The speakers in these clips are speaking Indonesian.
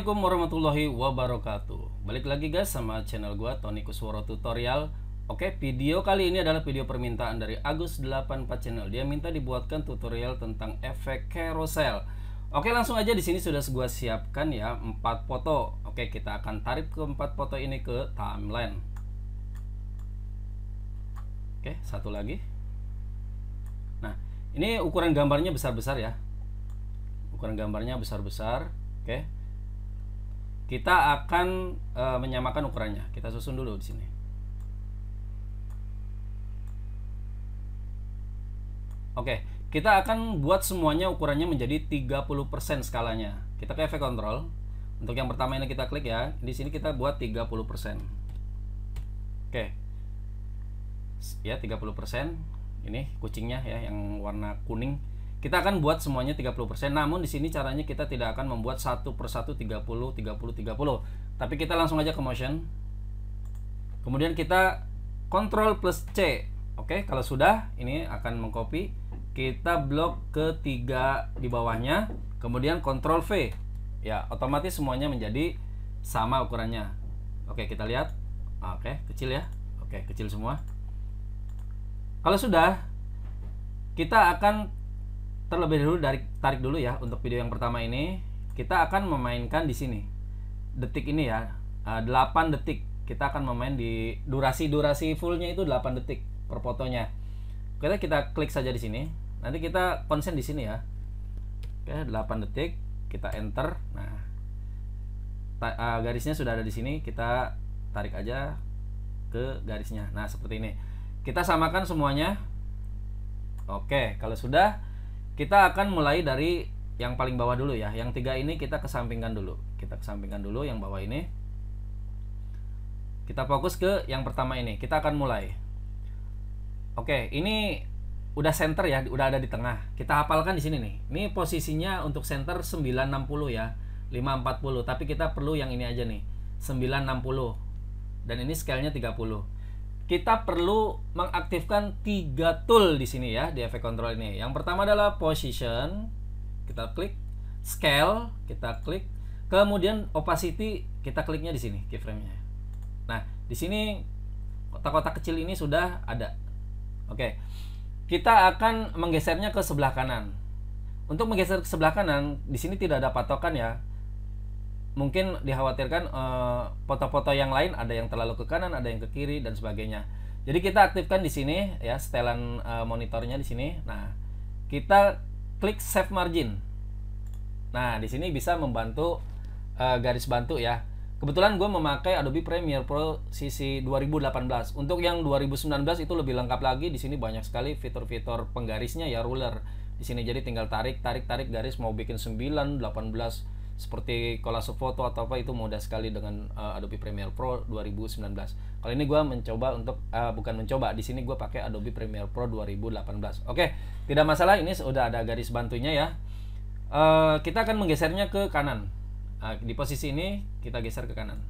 Assalamualaikum warahmatullahi wabarakatuh Balik lagi guys sama channel gua Tony Kusworo Tutorial Oke video kali ini adalah video permintaan dari Agus84 Channel Dia minta dibuatkan tutorial tentang efek carousel Oke langsung aja di sini sudah gua siapkan ya 4 foto Oke kita akan tarik ke 4 foto ini ke timeline Oke satu lagi Nah ini ukuran gambarnya besar-besar ya Ukuran gambarnya besar-besar Oke kita akan e, menyamakan ukurannya. Kita susun dulu di sini. Oke, kita akan buat semuanya ukurannya menjadi 30% skalanya. Kita ke efek kontrol. Untuk yang pertama ini kita klik ya. Di sini kita buat 30%. Oke. Ya, 30%. Ini kucingnya ya yang warna kuning kita akan buat semuanya 30%. Namun di sini caranya kita tidak akan membuat satu persatu 30, 30, 30. Tapi kita langsung aja ke motion. Kemudian kita kontrol plus C. Oke, kalau sudah ini akan mengcopy. Kita blok ketiga di bawahnya. Kemudian control V. Ya, otomatis semuanya menjadi sama ukurannya. Oke, kita lihat. Oke, kecil ya. Oke, kecil semua. Kalau sudah, kita akan terlebih dulu dari tarik dulu ya untuk video yang pertama ini kita akan memainkan di sini detik ini ya 8 eh, detik kita akan memain di durasi durasi fullnya itu 8 detik per fotonya kita kita klik saja di sini nanti kita konsen di sini ya oke 8 detik kita enter nah eh, garisnya sudah ada di sini kita tarik aja ke garisnya nah seperti ini kita samakan semuanya oke kalau sudah kita akan mulai dari yang paling bawah dulu ya. Yang tiga ini kita kesampingkan dulu. Kita kesampingkan dulu yang bawah ini. Kita fokus ke yang pertama ini. Kita akan mulai. Oke, ini udah center ya, udah ada di tengah. Kita hafalkan di sini nih. Ini posisinya untuk center 960 ya. 540, tapi kita perlu yang ini aja nih. 960. Dan ini scale-nya 30 kita perlu mengaktifkan tiga tool di sini ya di efek kontrol ini. Yang pertama adalah position, kita klik scale, kita klik, kemudian opacity, kita kliknya di sini keyframe-nya. Nah, di sini kotak-kotak kecil ini sudah ada. Oke. Kita akan menggesernya ke sebelah kanan. Untuk menggeser ke sebelah kanan, di sini tidak ada patokan ya mungkin dikhawatirkan eh, foto-foto uh, yang lain ada yang terlalu ke kanan, ada yang ke kiri dan sebagainya. Jadi kita aktifkan di sini ya setelan uh, monitornya di sini. Nah, kita klik save margin. Nah, di sini bisa membantu uh, garis bantu ya. Kebetulan gue memakai Adobe Premiere Pro CC 2018. Untuk yang 2019 itu lebih lengkap lagi. Di sini banyak sekali fitur-fitur penggarisnya ya ruler. Di sini jadi tinggal tarik, tarik, tarik garis mau bikin 9, 18 seperti kolase foto atau apa itu mudah sekali dengan uh, Adobe Premiere Pro 2019. Kalau ini gue mencoba untuk uh, bukan mencoba, di sini gue pakai Adobe Premiere Pro 2018. Oke, okay, tidak masalah ini sudah ada garis bantunya ya. Uh, kita akan menggesernya ke kanan. Nah, di posisi ini kita geser ke kanan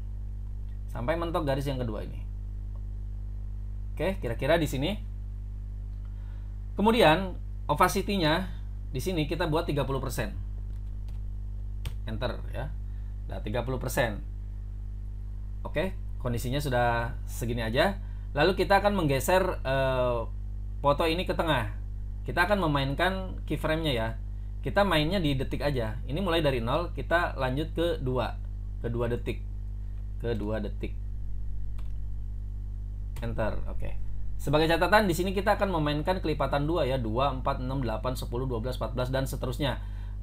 sampai mentok garis yang kedua ini. Oke, okay, kira-kira di sini. Kemudian opacity-nya di sini kita buat 30% enter ya nah 30% oke kondisinya sudah segini aja lalu kita akan menggeser uh, foto ini ke tengah kita akan memainkan keyframe-nya ya kita mainnya di detik aja ini mulai dari nol kita lanjut ke 2 ke 2 detik ke 2 detik enter oke okay. Sebagai catatan, di sini kita akan memainkan kelipatan 2 ya, 2, 4, 6, 8, 10, 12, 14, dan seterusnya.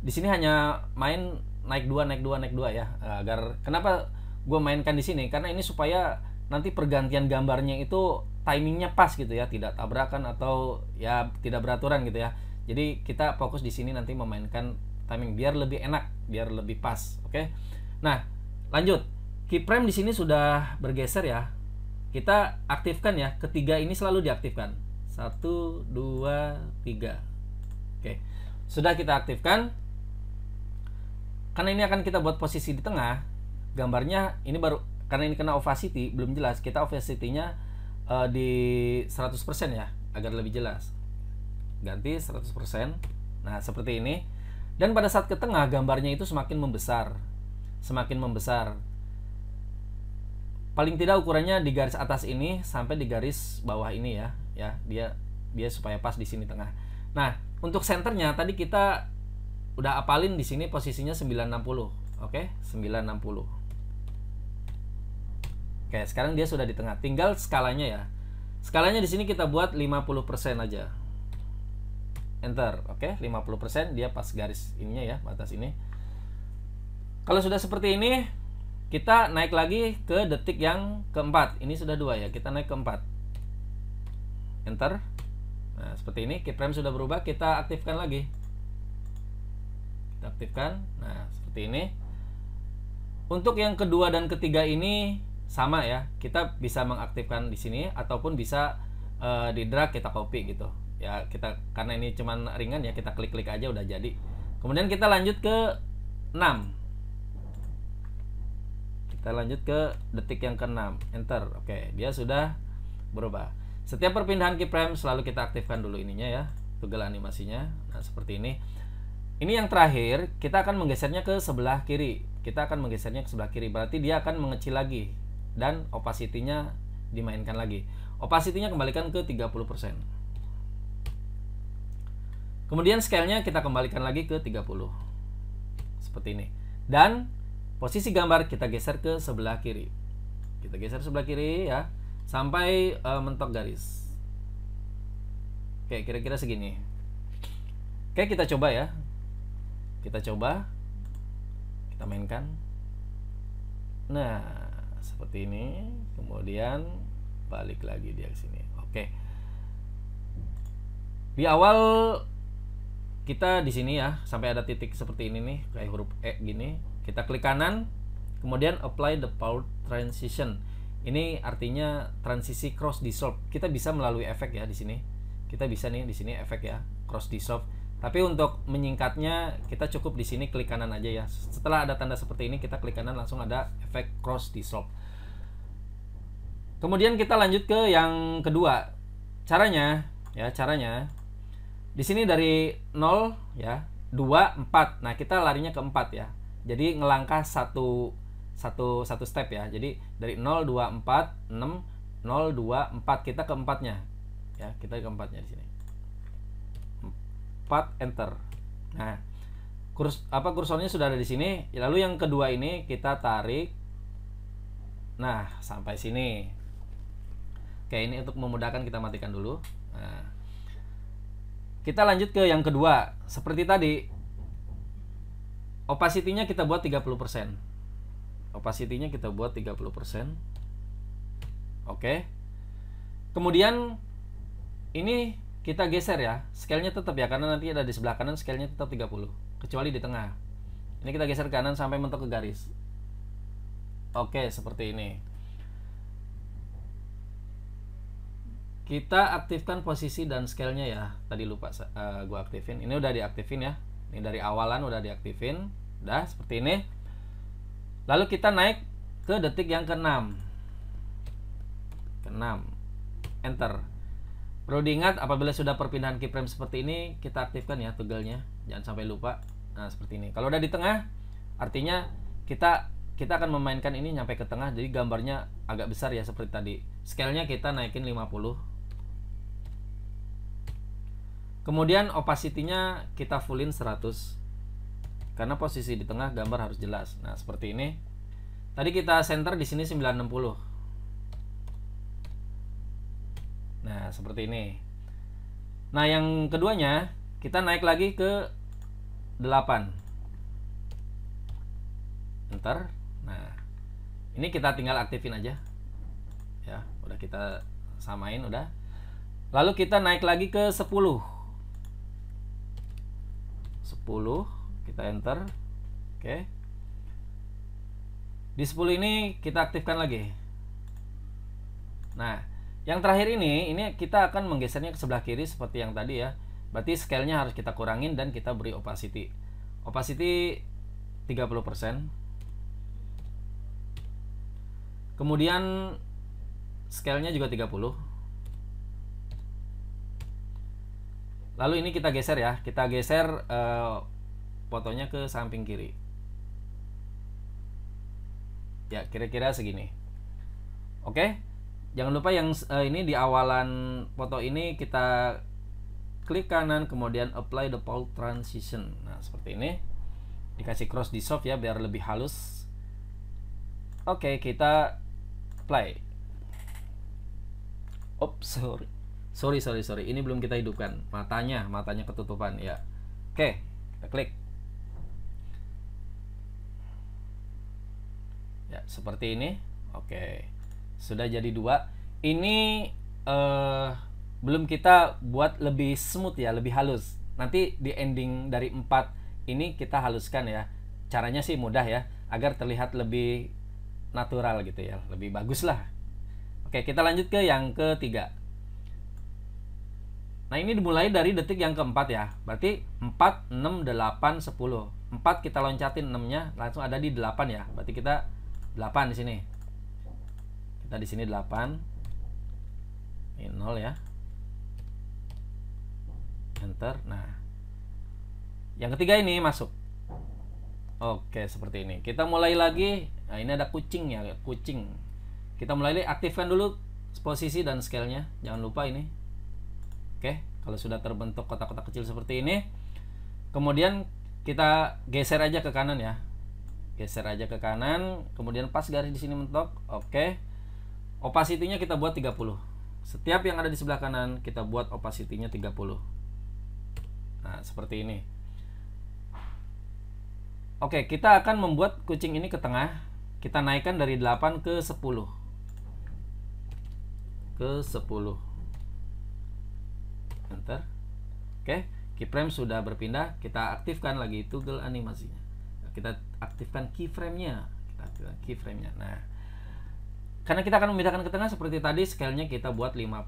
Di sini hanya main naik dua naik dua naik dua ya agar kenapa gue mainkan di sini karena ini supaya nanti pergantian gambarnya itu timingnya pas gitu ya tidak tabrakan atau ya tidak beraturan gitu ya jadi kita fokus di sini nanti memainkan timing biar lebih enak biar lebih pas oke okay? nah lanjut keyframe di sini sudah bergeser ya kita aktifkan ya ketiga ini selalu diaktifkan satu dua tiga oke okay. sudah kita aktifkan karena ini akan kita buat posisi di tengah gambarnya ini baru karena ini kena opacity belum jelas kita opacity-nya uh, di 100% ya agar lebih jelas ganti 100% nah seperti ini dan pada saat ke tengah gambarnya itu semakin membesar semakin membesar paling tidak ukurannya di garis atas ini sampai di garis bawah ini ya ya dia dia supaya pas di sini tengah nah untuk senternya tadi kita udah apalin di sini posisinya 960. Oke, okay? 960. Oke, sekarang dia sudah di tengah. Tinggal skalanya ya. Skalanya di sini kita buat 50% aja. Enter, oke, okay? 50% dia pas garis ininya ya, batas ini. Kalau sudah seperti ini, kita naik lagi ke detik yang keempat. Ini sudah dua ya, kita naik keempat. Enter. Nah, seperti ini, keyframe sudah berubah, kita aktifkan lagi aktifkan nah seperti ini untuk yang kedua dan ketiga ini sama ya kita bisa mengaktifkan di sini ataupun bisa uh, di drag kita copy gitu ya kita karena ini cuman ringan ya kita klik-klik aja udah jadi kemudian kita lanjut ke 6 kita lanjut ke detik yang ke-6 enter oke okay. dia sudah berubah setiap perpindahan keyframe selalu kita aktifkan dulu ininya ya toggle animasinya nah seperti ini ini yang terakhir, kita akan menggesernya ke sebelah kiri. Kita akan menggesernya ke sebelah kiri, berarti dia akan mengecil lagi dan opacity-nya dimainkan lagi. Opacity-nya kembalikan ke 30%. Kemudian scale-nya kita kembalikan lagi ke 30. Seperti ini. Dan posisi gambar kita geser ke sebelah kiri. Kita geser sebelah kiri ya, sampai uh, mentok garis. Oke, kira-kira segini. Oke, kita coba ya kita coba kita mainkan nah seperti ini kemudian balik lagi dia ke sini oke di awal kita di sini ya sampai ada titik seperti ini nih kayak huruf E gini kita klik kanan kemudian apply the power transition ini artinya transisi cross dissolve kita bisa melalui efek ya di sini kita bisa nih di sini efek ya cross dissolve tapi untuk menyingkatnya kita cukup di sini klik kanan aja ya. Setelah ada tanda seperti ini kita klik kanan langsung ada efek cross dissolve. Kemudian kita lanjut ke yang kedua. Caranya ya, caranya di sini dari 0 ya, 2 4. Nah, kita larinya ke 4 ya. Jadi ngelangkah satu satu satu step ya. Jadi dari 0 2 4 6 0 2 4 kita ke empatnya. Ya, kita ke empatnya di sini part enter nah kurs apa kursornya sudah ada di sini lalu yang kedua ini kita tarik nah sampai sini oke ini untuk memudahkan kita matikan dulu nah, kita lanjut ke yang kedua seperti tadi opacity-nya kita buat 30% opacity-nya kita buat 30% oke kemudian ini kita geser ya scale-nya tetap ya karena nanti ada di sebelah kanan scale-nya tetap 30 kecuali di tengah ini kita geser kanan sampai mentok ke garis oke seperti ini kita aktifkan posisi dan scale-nya ya tadi lupa uh, eh, gue aktifin ini udah diaktifin ya ini dari awalan udah diaktifin udah seperti ini lalu kita naik ke detik yang keenam. 6 ke-6 enter Perlu diingat apabila sudah perpindahan keyframe seperti ini kita aktifkan ya toggle-nya. Jangan sampai lupa. Nah, seperti ini. Kalau udah di tengah artinya kita kita akan memainkan ini sampai ke tengah jadi gambarnya agak besar ya seperti tadi. Scale-nya kita naikin 50. Kemudian opacity-nya kita fullin 100. Karena posisi di tengah gambar harus jelas. Nah, seperti ini. Tadi kita center di sini 960. Nah, seperti ini. Nah, yang keduanya kita naik lagi ke 8. Enter. Nah, ini kita tinggal aktifin aja. Ya, udah kita samain udah. Lalu kita naik lagi ke 10. 10, kita enter. Oke. Di 10 ini kita aktifkan lagi. Nah, yang terakhir ini, ini kita akan menggesernya ke sebelah kiri seperti yang tadi ya. Berarti scale-nya harus kita kurangin dan kita beri opacity. Opacity 30%. Kemudian scale-nya juga 30. Lalu ini kita geser ya, kita geser uh, fotonya ke samping kiri. Ya, kira-kira segini. Oke. Okay? jangan lupa yang uh, ini di awalan foto ini kita klik kanan kemudian apply the pole transition nah seperti ini dikasih cross dissolve ya biar lebih halus oke okay, kita apply Oops, sorry sorry sorry sorry ini belum kita hidupkan matanya matanya ketutupan ya oke okay, kita klik ya seperti ini oke okay sudah jadi dua ini uh, belum kita buat lebih smooth ya lebih halus nanti di ending dari empat ini kita haluskan ya caranya sih mudah ya agar terlihat lebih natural gitu ya lebih bagus lah oke kita lanjut ke yang ketiga Nah ini dimulai dari detik yang keempat ya Berarti 4, 6, 8, 10 4 kita loncatin 6 nya langsung ada di 8 ya Berarti kita 8 di sini Nah, di sini 8 ini 0 ya. Enter. Nah, yang ketiga ini masuk. Oke, seperti ini. Kita mulai lagi. Nah, ini ada kucing ya, kucing. Kita mulai lagi aktifkan dulu posisi dan scale-nya. Jangan lupa ini. Oke, kalau sudah terbentuk kotak-kotak kecil seperti ini, kemudian kita geser aja ke kanan ya. Geser aja ke kanan, kemudian pas garis di sini mentok. Oke opacity-nya kita buat 30. Setiap yang ada di sebelah kanan kita buat opacity-nya 30. Nah, seperti ini. Oke, kita akan membuat kucing ini ke tengah. Kita naikkan dari 8 ke 10. Ke 10. Enter. Oke, keyframe sudah berpindah. Kita aktifkan lagi toggle animasinya. Kita aktifkan keyframe-nya. Kita aktifkan keyframe-nya. Nah, karena kita akan memindahkan ke tengah seperti tadi, scale-nya kita buat 50.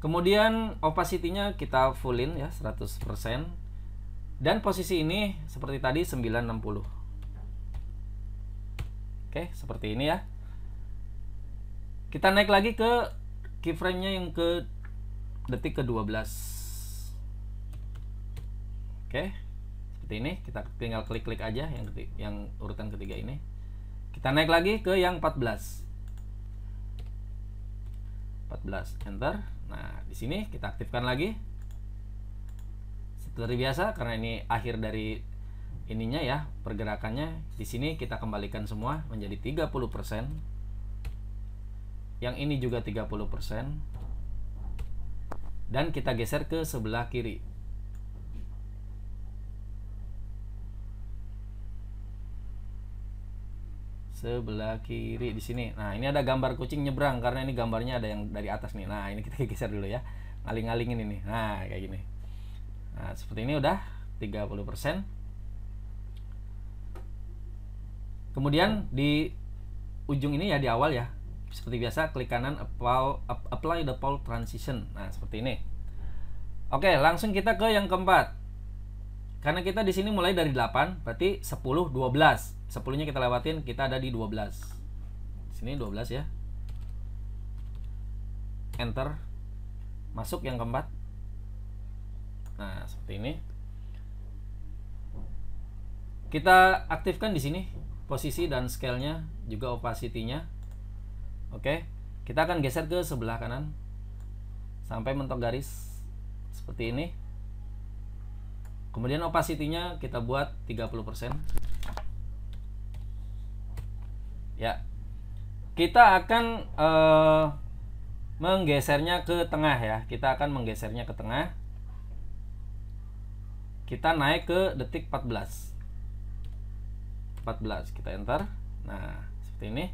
Kemudian opacity-nya kita fullin ya 100%. Dan posisi ini seperti tadi 960. Oke, seperti ini ya. Kita naik lagi ke keyframe-nya yang ke detik ke-12. Oke. Seperti ini, kita tinggal klik-klik aja yang yang urutan ketiga ini. Kita naik lagi ke yang 14. 14 enter. Nah, di sini kita aktifkan lagi. Seperti biasa karena ini akhir dari ininya ya, pergerakannya. Di sini kita kembalikan semua menjadi 30%. Yang ini juga 30%. Dan kita geser ke sebelah kiri. sebelah kiri di sini. Nah, ini ada gambar kucing nyebrang karena ini gambarnya ada yang dari atas nih. Nah, ini kita geser dulu ya. Ngaling-ngalingin ini. Nah, kayak gini. Nah, seperti ini udah 30%. Kemudian di ujung ini ya di awal ya. Seperti biasa klik kanan apply, the pole transition. Nah, seperti ini. Oke, langsung kita ke yang keempat. Karena kita di sini mulai dari 8, berarti 10 12. 10-nya kita lewatin, kita ada di 12. Sini 12 ya. Enter. Masuk yang keempat. Nah, seperti ini. Kita aktifkan di sini posisi dan scale-nya, juga opacity-nya. Oke. Kita akan geser ke sebelah kanan sampai mentok garis seperti ini Kemudian opacity-nya kita buat 30%. Ya. Kita akan uh, menggesernya ke tengah ya. Kita akan menggesernya ke tengah. Kita naik ke detik 14. 14 kita enter. Nah, seperti ini.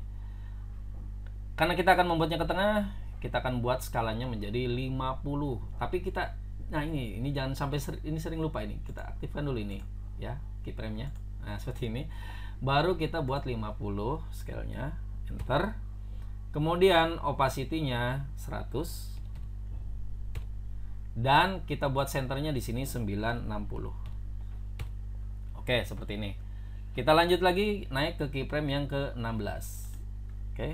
Karena kita akan membuatnya ke tengah, kita akan buat skalanya menjadi 50. Tapi kita nah ini ini jangan sampai ser, ini sering lupa ini kita aktifkan dulu ini ya keyframe-nya nah seperti ini baru kita buat 50 scale-nya enter kemudian opacity-nya 100 dan kita buat senternya di sini 960 oke seperti ini kita lanjut lagi naik ke keyframe yang ke 16 oke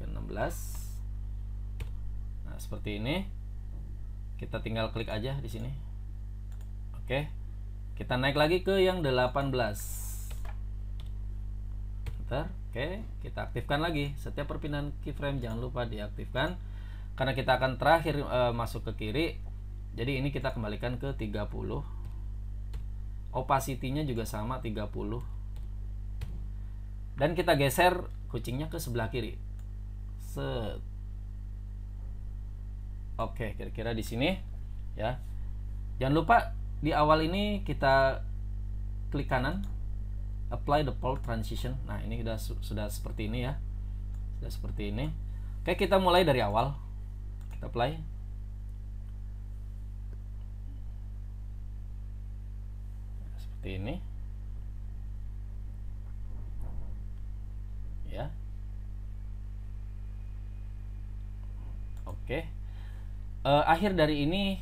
ke 16 nah seperti ini kita tinggal klik aja di sini oke kita naik lagi ke yang 18 Bentar. oke kita aktifkan lagi setiap perpindahan keyframe jangan lupa diaktifkan karena kita akan terakhir e, masuk ke kiri jadi ini kita kembalikan ke 30 opacity-nya juga sama 30 dan kita geser kucingnya ke sebelah kiri set Oke, kira-kira di sini ya. Jangan lupa di awal ini kita klik kanan apply the pole transition. Nah, ini sudah sudah seperti ini ya. Sudah seperti ini. Oke, kita mulai dari awal. Kita apply. seperti ini ya oke uh, akhir dari ini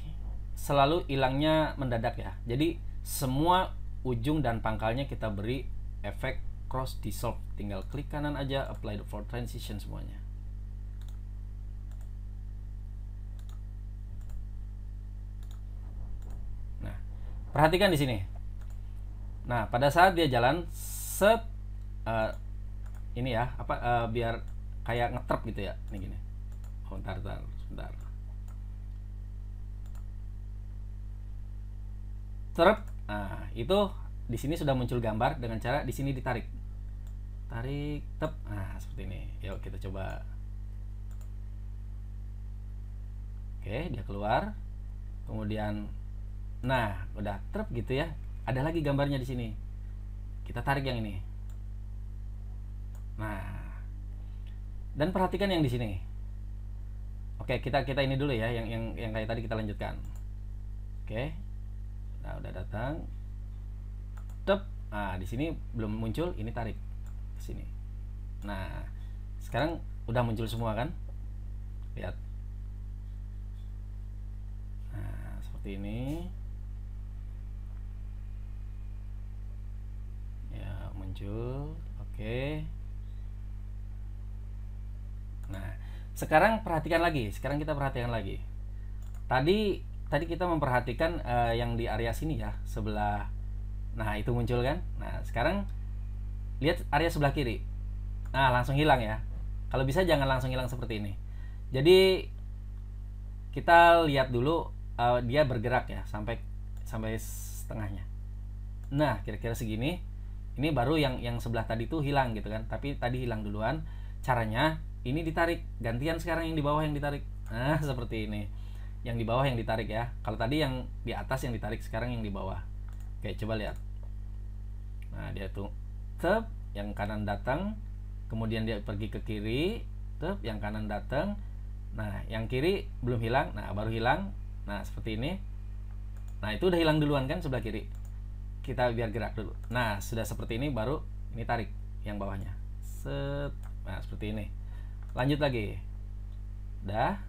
selalu hilangnya mendadak ya. Jadi semua ujung dan pangkalnya kita beri efek cross dissolve. Tinggal klik kanan aja apply for transition semuanya. Nah, perhatikan di sini. Nah, pada saat dia jalan set uh, ini ya, apa uh, biar kayak ngetrap gitu ya. Ini gini. Oh, bentar, sebentar, terap nah itu di sini sudah muncul gambar dengan cara di sini ditarik tarik tep nah seperti ini yuk kita coba oke dia keluar kemudian nah udah terap gitu ya ada lagi gambarnya di sini kita tarik yang ini nah dan perhatikan yang di sini oke kita kita ini dulu ya yang yang yang kayak tadi kita lanjutkan oke nah udah datang tep nah di sini belum muncul ini tarik ke sini nah sekarang udah muncul semua kan lihat nah seperti ini ya muncul oke nah sekarang perhatikan lagi sekarang kita perhatikan lagi tadi tadi kita memperhatikan uh, yang di area sini ya sebelah nah itu muncul kan nah sekarang lihat area sebelah kiri nah langsung hilang ya kalau bisa jangan langsung hilang seperti ini jadi kita lihat dulu uh, dia bergerak ya sampai sampai setengahnya nah kira-kira segini ini baru yang yang sebelah tadi tuh hilang gitu kan tapi tadi hilang duluan caranya ini ditarik gantian sekarang yang di bawah yang ditarik nah seperti ini yang di bawah yang ditarik ya kalau tadi yang di atas yang ditarik sekarang yang di bawah oke coba lihat nah dia tuh tep yang kanan datang kemudian dia pergi ke kiri tep yang kanan datang nah yang kiri belum hilang nah baru hilang nah seperti ini nah itu udah hilang duluan kan sebelah kiri kita biar gerak dulu nah sudah seperti ini baru ini tarik yang bawahnya set nah seperti ini lanjut lagi dah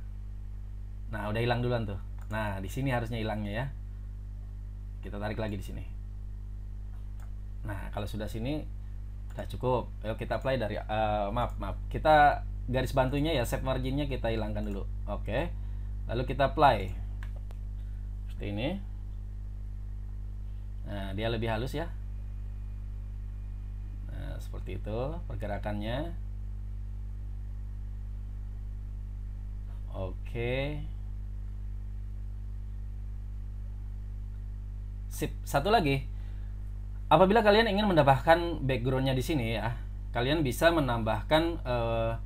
Nah, udah hilang duluan tuh. Nah, di sini harusnya hilangnya ya. Kita tarik lagi di sini. Nah, kalau sudah sini sudah cukup. Ayo kita apply dari uh, maaf, maaf. Kita garis bantunya ya set marginnya kita hilangkan dulu. Oke. Okay. Lalu kita apply. Seperti ini. Nah, dia lebih halus ya. Nah, seperti itu pergerakannya. Oke. Okay. Sip. Satu lagi, apabila kalian ingin menambahkan backgroundnya di sini ya, kalian bisa menambahkan uh,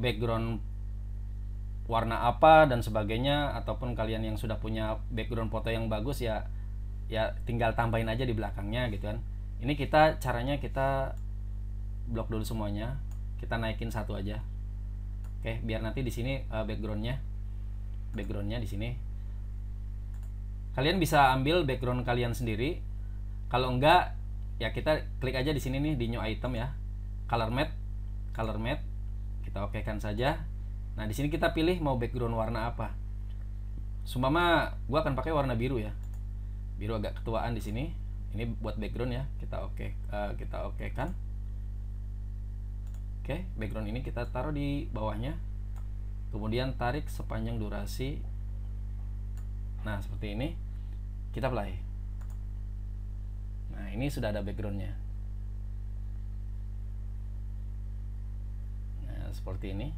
background warna apa dan sebagainya ataupun kalian yang sudah punya background foto yang bagus ya ya tinggal tambahin aja di belakangnya gitu kan ini kita caranya kita blok dulu semuanya kita naikin satu aja oke biar nanti di sini uh, backgroundnya backgroundnya di sini kalian bisa ambil background kalian sendiri kalau enggak ya kita klik aja di sini nih di new item ya color matte color matte kita okekan saja nah di sini kita pilih mau background warna apa sumpama gua akan pakai warna biru ya biru agak ketuaan di sini ini buat background ya kita oke uh, kita okekan oke okay, background ini kita taruh di bawahnya kemudian tarik sepanjang durasi nah seperti ini kita play nah ini sudah ada backgroundnya nah seperti ini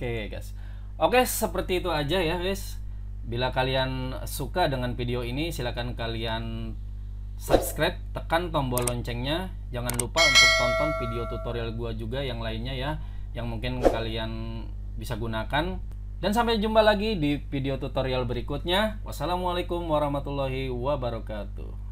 Oke okay, guys. Oke, okay, seperti itu aja ya guys. Bila kalian suka dengan video ini, silahkan kalian subscribe, tekan tombol loncengnya. Jangan lupa untuk tonton video tutorial gua juga yang lainnya ya, yang mungkin kalian bisa gunakan. Dan sampai jumpa lagi di video tutorial berikutnya. Wassalamualaikum warahmatullahi wabarakatuh.